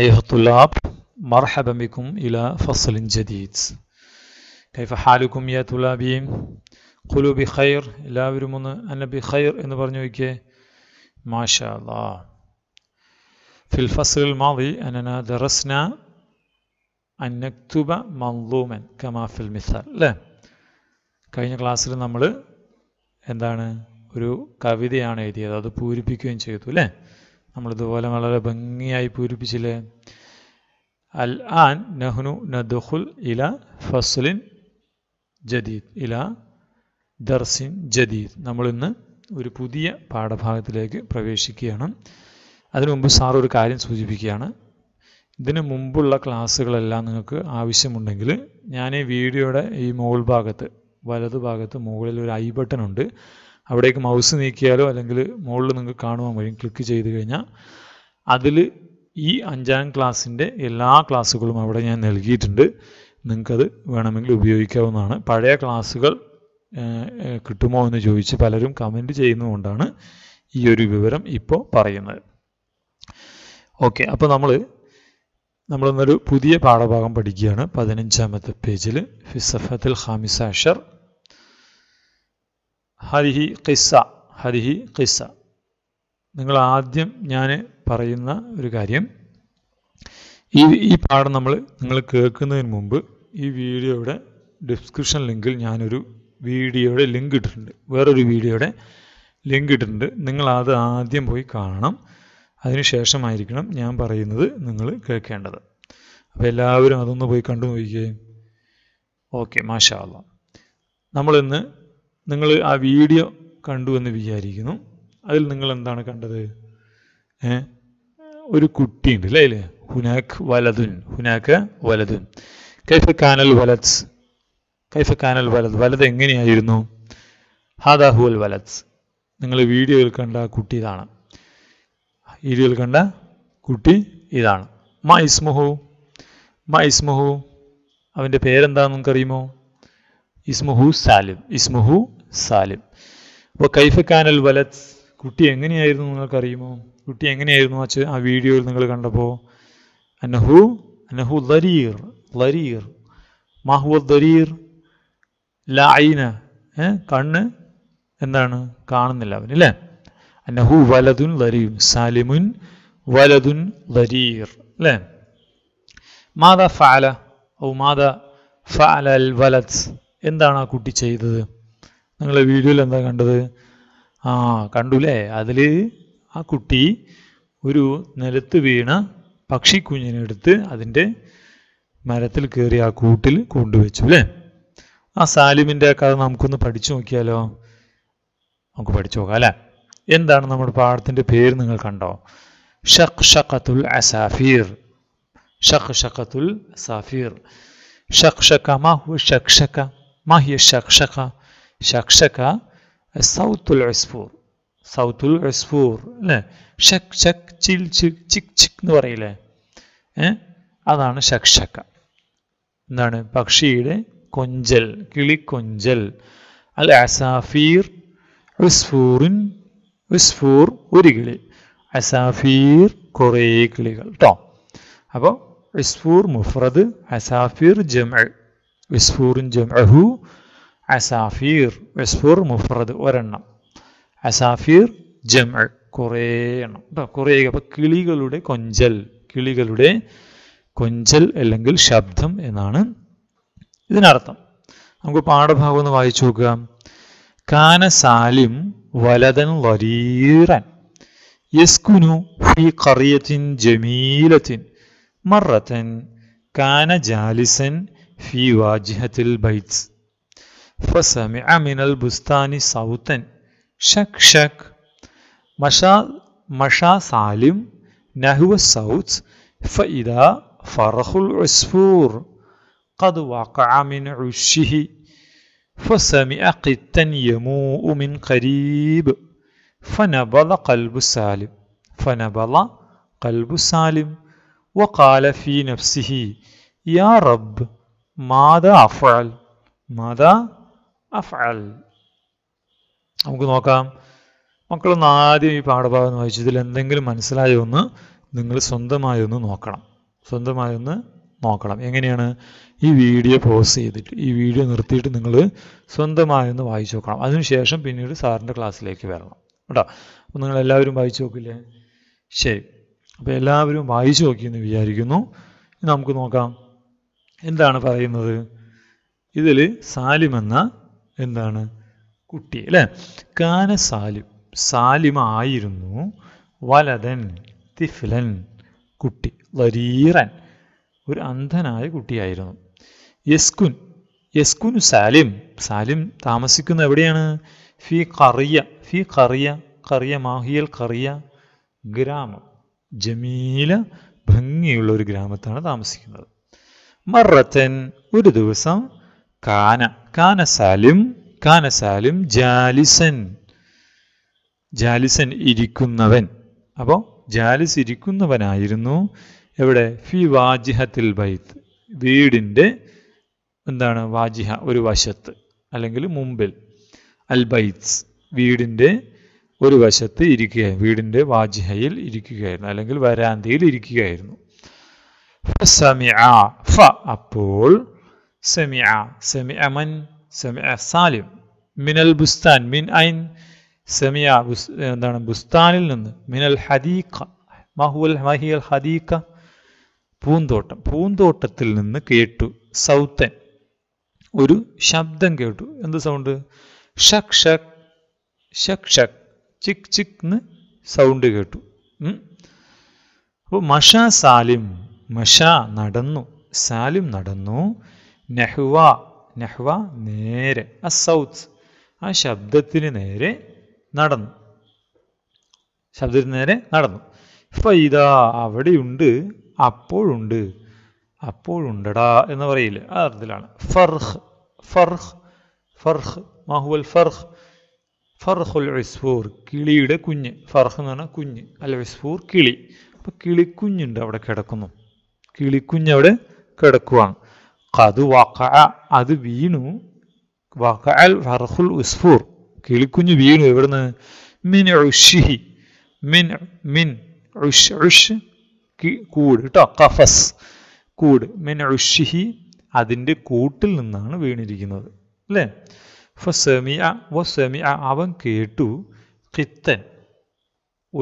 أيها الطلاب مرحبا بكم إلى فصل جديد كيف حالكم يا طلابي قلوا بخير لا برمون أنا بخير إن برنيوك ما شاء الله في الفصل الماضي أننا درسنا أن نكتب منظوما كما في المثال لا കഴിഞ്ഞ ക്ലാസ്സിൽ നമ്മൾ എന്താണ് ഒരു കവിതയാണ് എഴുതിയത് അത് പൂരിപ്പിക്കുകയും ചെയ്തു അല്ലേ നമ്മളിതുപോലെ വളരെ ഭംഗിയായി പൂരിപ്പിച്ചില്ലേ അൽ ആൻ നഹ്നു നദുഖുൽ ഇല ഫസ്ലിൻ ജദീദ് ഇല ദർസിൻ ജദീദ് നമ്മളിന്ന് ഒരു പുതിയ പാഠഭാഗത്തിലേക്ക് പ്രവേശിക്കുകയാണ് അതിനു മുമ്പ് സാർ ഒരു കാര്യം സൂചിപ്പിക്കുകയാണ് ഇതിനു മുമ്പുള്ള ക്ലാസ്സുകളെല്ലാം നിങ്ങൾക്ക് ആവശ്യമുണ്ടെങ്കിൽ ഞാൻ ഈ വീഡിയോയുടെ ഈ മുകൾ ഭാഗത്ത് വലതു ഭാഗത്ത് മുകളിൽ ഒരു ഐ ബട്ടൺ ഉണ്ട് അവിടേക്ക് മൗസ് നീക്കിയാലോ അല്ലെങ്കിൽ മുകളിൽ നിങ്ങൾക്ക് കാണുവാൻ കഴിയും ക്ലിക്ക് ചെയ്ത് കഴിഞ്ഞാൽ അതിൽ ഈ അഞ്ചാം ക്ലാസ്സിൻ്റെ എല്ലാ ക്ലാസ്സുകളും അവിടെ ഞാൻ നൽകിയിട്ടുണ്ട് നിങ്ങൾക്കത് വേണമെങ്കിൽ ഉപയോഗിക്കാവുന്നതാണ് പഴയ ക്ലാസ്സുകൾ കിട്ടുമോ എന്ന് ചോദിച്ച് പലരും കമൻറ്റ് ചെയ്യുന്നതുകൊണ്ടാണ് ഈ ഒരു വിവരം ഇപ്പോൾ പറയുന്നത് ഓക്കെ അപ്പോൾ നമ്മൾ നമ്മളിന്നൊരു പുതിയ പാഠഭാഗം പഠിക്കുകയാണ് പതിനഞ്ചാമത്തെ പേജിൽ ഫിസഫത്തിൽ ഹാമിസാഷർ ഹരിഹി ഖിസ്സ ഹരിഹി ഖിസ്സ നിങ്ങൾ ആദ്യം ഞാൻ പറയുന്ന ഒരു കാര്യം ഈ ഈ പാഠം നമ്മൾ നിങ്ങൾ കേൾക്കുന്നതിന് മുമ്പ് ഈ വീഡിയോയുടെ ഡിസ്ക്രിപ്ഷൻ ലിങ്കിൽ ഞാനൊരു വീഡിയോയുടെ ലിങ്ക് ഇട്ടിട്ടുണ്ട് വേറൊരു വീഡിയോയുടെ ലിങ്ക് ഇട്ടിട്ടുണ്ട് നിങ്ങൾ അത് ആദ്യം പോയി കാണണം അതിനുശേഷമായിരിക്കണം ഞാൻ പറയുന്നത് നിങ്ങൾ കേൾക്കേണ്ടത് അപ്പോൾ എല്ലാവരും അതൊന്ന് പോയി കണ്ടു നോക്കുകയും ഓക്കെ മാഷാല്ല നമ്മളിന്ന് നിങ്ങൾ ആ വീഡിയോ കണ്ടു എന്ന് വിചാരിക്കുന്നു അതിൽ നിങ്ങൾ എന്താണ് കണ്ടത് ഒരു കുട്ടിയുണ്ട് അല്ലേ അല്ലേ ഹുനാക് വലതുൻ ഹുനാക്ക് വലതുൻ കൈഫ കാനൽ വലത് കൈഫ കാനൽ വലത് വലത് എങ്ങനെയായിരുന്നു ഹാദാഹുൽ വലത് നിങ്ങൾ വീഡിയോയിൽ കണ്ട കുട്ടി ഇതാണ് വീഡിയോയിൽ കണ്ട കുട്ടി ഇതാണ് മാ ഇസ്മുഹു മാ ഇസ്മുഹു അവൻ്റെ പേരെന്താണെന്ന് നിങ്ങൾക്കറിയുമോ ഇസ്മുഹു സാലിം ഇസ്മുഹു സാലിം അപ്പോൾ കാനൽ വലത് കുട്ടി എങ്ങനെയായിരുന്നു നിങ്ങൾക്കറിയുമോ കുട്ടി എങ്ങനെയായിരുന്നു അച്ഛ ആ വീഡിയോയിൽ നിങ്ങൾ കണ്ടപ്പോൾ അനഹു അനഹു ദരീർ ദരീർ മാഹു ദരീർ ഏ കണ്ണ് എന്താണ് കാണുന്നില്ല അവൻ അല്ലേ അനഹു വലതുൻ ലരീം സാലിമുൻ വലതുൻ ലരീർ അല്ലേ മാതാ ഫാല ഔ മാതാ ഫാല വലത് എന്താണ് ആ കുട്ടി ചെയ്തത് നിങ്ങളെ വീഡിയോയിൽ എന്താ കണ്ടത് ആ കണ്ടുല്ലേ അതിൽ ആ കുട്ടി ഒരു നിലത്ത് വീണ പക്ഷിക്കുഞ്ഞിനെ എടുത്ത് അതിൻ്റെ മരത്തിൽ കയറി ആ കൂട്ടിൽ കൊണ്ടുവച്ചു അല്ലേ ആ സാലിമിൻ്റെ കഥ നമുക്കൊന്ന് പഠിച്ചു നോക്കിയാലോ നമുക്ക് പഠിച്ചു നോക്കാം അല്ലേ എന്താണ് നമ്മുടെ പാഠത്തിൻ്റെ പേര് നിങ്ങൾ കണ്ടോ ഷഖ് ഷഖത്തുൽ അസാഫീർ ഷഖ് ഷഖത്തുൽ അസാഫീർ ഷഖ് ഷഖ മാഹു ഷഖ് ഷഖ മാഹിയ ഷഖ് ഷഖ ശക്ഷക സൗത്തുൽ അസ്ഫൂർ സൗത്തുൽ അസ്ഫൂർ അല്ലേ ഷക് ഷക് ചിൽ ചിക് ചിക് ചിക് എന്ന് പറയില്ലേ ഏ അതാണ് ശക്ഷക എന്താണ് പക്ഷിയുടെ കൊഞ്ചൽ കിളിക്കൊഞ്ചൽ അൽ അസാഫീർ ഉസ്ഫൂറിൻ ഉസ്ഫൂർ ഒരു കിളി അസാഫീർ കുറേ കിളികൾ കേട്ടോ അപ്പോൾ ഉസ്ഫൂർ മുഫ്രദ് അസാഫീർ ജംഅ ഉസ്ഫൂറിൻ ജംഅഹു അസാഫീർ വെസ്ഫൂർ മുഫ്രദ് ഒരെണ്ണം അസാഫീർ ജമ കുറേ എണ്ണം കേട്ടോ കുറേ അപ്പോൾ കിളികളുടെ കൊഞ്ചൽ കിളികളുടെ കൊഞ്ചൽ അല്ലെങ്കിൽ ശബ്ദം എന്നാണ് ഇതിനർത്ഥം നമുക്ക് പാഠഭാഗം ഒന്ന് വായിച്ചു നോക്കാം കാന സാലിം വലതൻ വരീറൻ യസ്കുനു ഫി കറിയത്തിൻ ജമീലത്തിൻ മറത്തൻ കാന ജാലിസൻ ഫി വാജിഹത്തിൽ ബൈറ്റ്സ് فسمع من البستان صوتا شك شك مشى مشى سالم نهو الصوت فإذا فرخ العصفور قد وقع من عشه فسمع قتا يموء من قريب فنبض قلب سالم فنبض قلب سالم وقال في نفسه يا رب ماذا أفعل ماذا അഫ്അൽ നമുക്ക് നോക്കാം മക്കളൊന്ന് ആദ്യം ഈ പാഠഭാഗം വായിച്ചു ഇതിൽ എന്തെങ്കിലും മനസ്സിലായോന്ന് നിങ്ങൾ സ്വന്തമായി ഒന്ന് നോക്കണം സ്വന്തമായി ഒന്ന് നോക്കണം എങ്ങനെയാണ് ഈ വീഡിയോ പോസ് ചെയ്തിട്ട് ഈ വീഡിയോ നിർത്തിയിട്ട് നിങ്ങൾ സ്വന്തമായി ഒന്ന് വായിച്ചു നോക്കണം അതിനുശേഷം പിന്നീട് സാറിൻ്റെ ക്ലാസ്സിലേക്ക് വരണം കേട്ടോ അപ്പോൾ നിങ്ങൾ എല്ലാവരും വായിച്ചു നോക്കില്ലേ ശരി അപ്പോൾ എല്ലാവരും വായിച്ചു നോക്കിയെന്ന് വിചാരിക്കുന്നു നമുക്ക് നോക്കാം എന്താണ് പറയുന്നത് ഇതിൽ സാലിം എന്ന എന്താണ് കുട്ടി അല്ലേ കാന സാലിം സാലിമായിരുന്നു വലതൻ തിഫ്ലൻ കുട്ടി വരീറൻ ഒരു അന്ധനായ കുട്ടിയായിരുന്നു യസ്കുൻ യസ്കുനു സാലിം സാലിം താമസിക്കുന്ന എവിടെയാണ് ഫി കറിയ ഫി കറിയ കറിയ മാഹിയൽ കറിയ ഗ്രാമം ജമീല ഭംഗിയുള്ള ഒരു ഗ്രാമത്താണ് താമസിക്കുന്നത് മറത്തൻ ഒരു ദിവസം കാന കാന സാലിം കാന സാലിം ജാലിസൻ ജാലിസൻ ഇരിക്കുന്നവൻ അപ്പോൾ ജാലിസ് ഇരിക്കുന്നവനായിരുന്നു എവിടെ ഫി വാജിഹത്തിൽ ബൈത്ത് വീടിൻ്റെ എന്താണ് വാജിഹ ഒരു വശത്ത് അല്ലെങ്കിൽ മുമ്പിൽ അൽ ബൈത്സ് വീടിൻ്റെ ഒരു വശത്ത് ഇരിക്കുക വീടിൻ്റെ വാജിഹയിൽ ഇരിക്കുകയായിരുന്നു അല്ലെങ്കിൽ വരാന്തയിൽ ഇരിക്കുകയായിരുന്നു ഫ അപ്പോൾ سمع سمع من سمع സാലിം മിനൽ ബുസ്താൻ മിൻ ഐൻ സെമിയ ബുസ് എന്താണ് ബുസ്താനിൽ നിന്ന് മിനൽ ഹദീഖ മഹുൽ മഹിയൽ ഹദീഖ പൂന്തോട്ടം പൂന്തോട്ടത്തിൽ നിന്ന് കേട്ടു സൗത്തൻ ഒരു ശബ്ദം കേട്ടു എന്ത് സൗണ്ട് ഷക് ഷക് ഷക് ഷക് ചിക് ചിക് എന്ന് സൗണ്ട് കേട്ടു അപ്പോൾ മഷ സാലിം മഷ നടന്നു സാലിം നടന്നു നെഹ്വ നെഹ്വ നേരെ ആ സൗത്ത് ആ ശബ്ദത്തിന് നേരെ നടന്നു ശബ്ദത്തിന് നേരെ നടന്നു ഇപ്പം ഇതാ അവിടെയുണ്ട് അപ്പോഴുണ്ട് അപ്പോഴുണ്ടടാ എന്ന് പറയില്ല ആ അർത്ഥത്തിലാണ് ഫർഹ് ഫർഹ് ഫർഹ് മാഹുവൽ ഫർഹ് ഫർഹുൽ ഇസ്ഫൂർ കിളിയുടെ കുഞ്ഞ് ഫർഹ് എന്ന് പറഞ്ഞാൽ കുഞ്ഞ് അല്ല ഇസ്ഫൂർ കിളി അപ്പോൾ കിളിക്കുഞ്ഞുണ്ട് അവിടെ കിടക്കുന്നു കിളിക്കുഞ്ഞ് അവിടെ കിടക്കുവാണ് കത് വക്ക അത് വീണു വക്കൽ ഫർഹുൽ ഉസ്ഫൂർ കിളിക്കുഞ്ഞു വീണു ഇവിടുന്ന് മിൻ ഉഷിഹി മിൻ മിൻ ഉഷ് ഉഷ് കൂട് കേട്ടോ കഫസ് കൂട് മിൻ ഉഷിഹി അതിൻ്റെ കൂട്ടിൽ നിന്നാണ് വീണിരിക്കുന്നത് അല്ലേ ഫസമിയ വസമിയ അവൻ കേട്ടു കിത്തൻ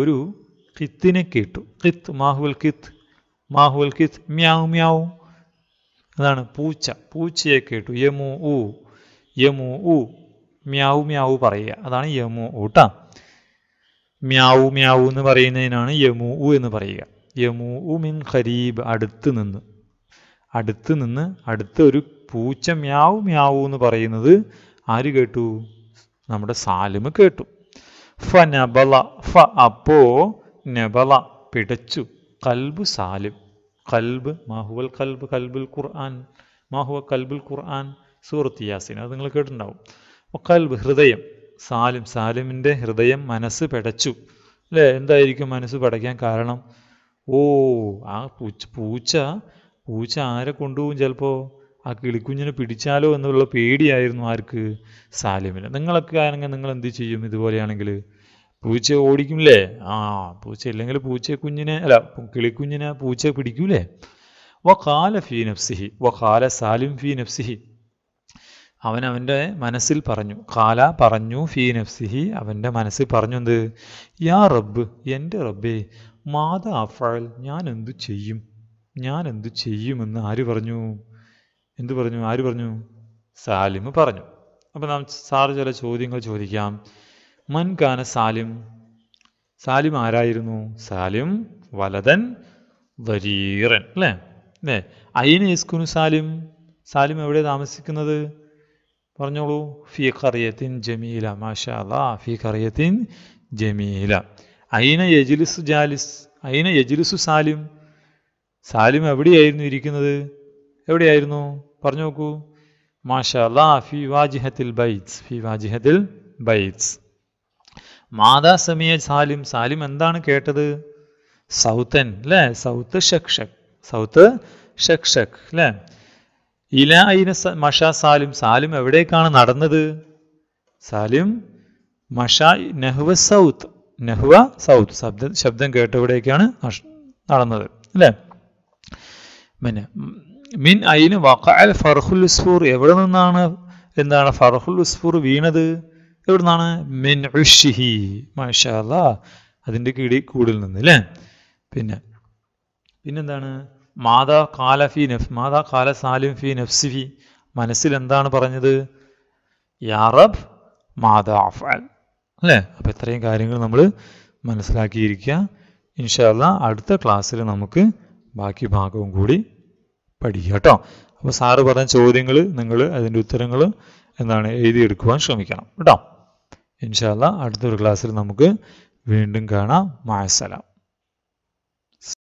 ഒരു കിത്തിനെ കേട്ടു കിത്ത് മാഹുൽ കിത്ത് മാഹുൽ കിത്ത് മ്യാവ് മ്യാവ് അതാണ് പൂച്ച പൂച്ചയെ കേട്ടു യമു ഊ യമു ഊ മ്യാവു മ്യാവു പറയുക അതാണ് യമു ഊട്ടാ മ്യാവു മ്യാവു എന്ന് പറയുന്നതിനാണ് യമു ഊ എന്ന് പറയുക യമു ഉ മിൻ ഖരീബ് അടുത്ത് നിന്ന് അടുത്ത് നിന്ന് അടുത്ത ഒരു പൂച്ച മ്യാവു മ്യാവു എന്ന് പറയുന്നത് ആര് കേട്ടു നമ്മുടെ സാലിമ് കേട്ടു ഫ നബല ഫ അപ്പോ നബല പിടച്ചു കൽബു സാലിം കൽബ് മാഹുവൽ കൽബ് കൽബുൽ ഖുർആൻ മാഹുവ കൽബുൽ ഖുർആൻ സൂറത്ത് യാസിൻ അത് നിങ്ങൾ കേട്ടിട്ടുണ്ടാവും കൽബ് ഹൃദയം സാലിം സാലിമിൻ്റെ ഹൃദയം മനസ്സ് പെടച്ചു അല്ലേ എന്തായിരിക്കും മനസ്സ് പടയ്ക്കാൻ കാരണം ഓ ആ പൂച്ച പൂച്ച പൂച്ച ആരെ കൊണ്ടുപോകും ചിലപ്പോൾ ആ കിളിക്കുഞ്ഞിനെ പിടിച്ചാലോ എന്നുള്ള പേടിയായിരുന്നു ആർക്ക് സാലിമിന് നിങ്ങളൊക്കെ ആണെങ്കിൽ നിങ്ങൾ എന്ത് ചെയ്യും ഇതുപോലെയാണെങ്കിൽ പൂച്ച ഓടിക്കില്ലേ ആ പൂച്ച ഇല്ലെങ്കിൽ പൂച്ച കുഞ്ഞിനെ അല്ല കിളിക്കുഞ്ഞിനെ പൂച്ച പിടിക്കൂലേ വഖാല ഫീ നഫ്സിഹി വഖാല സാലിം ഫീ നഫ്സിഹി അവൻ അവൻ്റെ മനസ്സിൽ പറഞ്ഞു ഖാല പറഞ്ഞു ഫീ നഫ്സിഹി അവൻ്റെ മനസ്സിൽ പറഞ്ഞു എന്ത് യാ റബ്ബ് എൻ്റെ റബ്ബേ മാത അഫാൽ ഞാൻ എന്തു ചെയ്യും ഞാൻ എന്തു ചെയ്യുമെന്ന് ആര് പറഞ്ഞു എന്ത് പറഞ്ഞു ആര് പറഞ്ഞു സാലിം പറഞ്ഞു അപ്പോൾ നാം സാറ് ചില ചോദ്യങ്ങൾ ചോദിക്കാം മൻകാന സാലിം സാലിം ആരായിരുന്നു സാലിം വലതൻ വരീറൻ അല്ലേ അല്ലേ അയിന് യസ്കുനു സാലിം സാലിം എവിടെ താമസിക്കുന്നത് പറഞ്ഞോളൂ ഫി കറിയത്തിൻ ജമീല മാഷാ ഫി കറിയത്തിൻ ജമീല അയിന യജിലിസു ജാലിസ് അയിന യജിലിസു സാലിം സാലിം എവിടെയായിരുന്നു ഇരിക്കുന്നത് എവിടെയായിരുന്നു പറഞ്ഞു നോക്കൂ മാഷാ ഫി വാജിഹത്തിൽ ബൈറ്റ്സ് ഫി വാജിഹത്തിൽ ബൈറ്റ്സ് മാതാ സമിയ സാലിം സാലിം എന്താണ് കേട്ടത് സൗത്തൻ അല്ലെ സൗത്ത് ഷക്ഷക് സൗത്ത് ഷക്ഷക് അല്ലെ ഇല ഐന മഷ സാലിം സാലിം എവിടേക്കാണ് നടന്നത് സാലിം മഷ നെഹ്വ സൗത്ത് നെഹ്വ സൗത്ത് ശബ്ദം ശബ്ദം എവിടേക്കാണ് നടന്നത് അല്ലെ പിന്നെ മിൻ ഐന് വഖഅൽ ഫർഹുൽ ഉസ്ഫൂർ എവിടെ നിന്നാണ് എന്താണ് ഫർഹുൽ ഉസ്ഫൂർ വീണത് എവിടുന്നാണ് മിൻ ഋഷിഹി മാഷാല അതിൻ്റെ കീഴിൽ കൂടിൽ നിന്ന് അല്ലേ പിന്നെ പിന്നെന്താണ് മാതാ കാല ഫി നഫ് മാതാ കാല സാലിം ഫി നഫ്സി ഫി മനസ്സിൽ എന്താണ് പറഞ്ഞത് യാറബ് മാതാ അഫാൽ അല്ലേ അപ്പം ഇത്രയും കാര്യങ്ങൾ നമ്മൾ മനസ്സിലാക്കിയിരിക്കുക ഇൻഷാല്ല അടുത്ത ക്ലാസ്സിൽ നമുക്ക് ബാക്കി ഭാഗവും കൂടി പഠിക്കുക കേട്ടോ അപ്പോൾ സാറ് പറഞ്ഞ ചോദ്യങ്ങൾ നിങ്ങൾ അതിൻ്റെ ഉത്തരങ്ങൾ എന്താണ് എഴുതിയെടുക്കുവാൻ ശ്രമിക്കണം കേട്ടോ ഇൻഷാല്ല അടുത്തൊരു ക്ലാസ്സിൽ നമുക്ക് വീണ്ടും കാണാം മായസലാം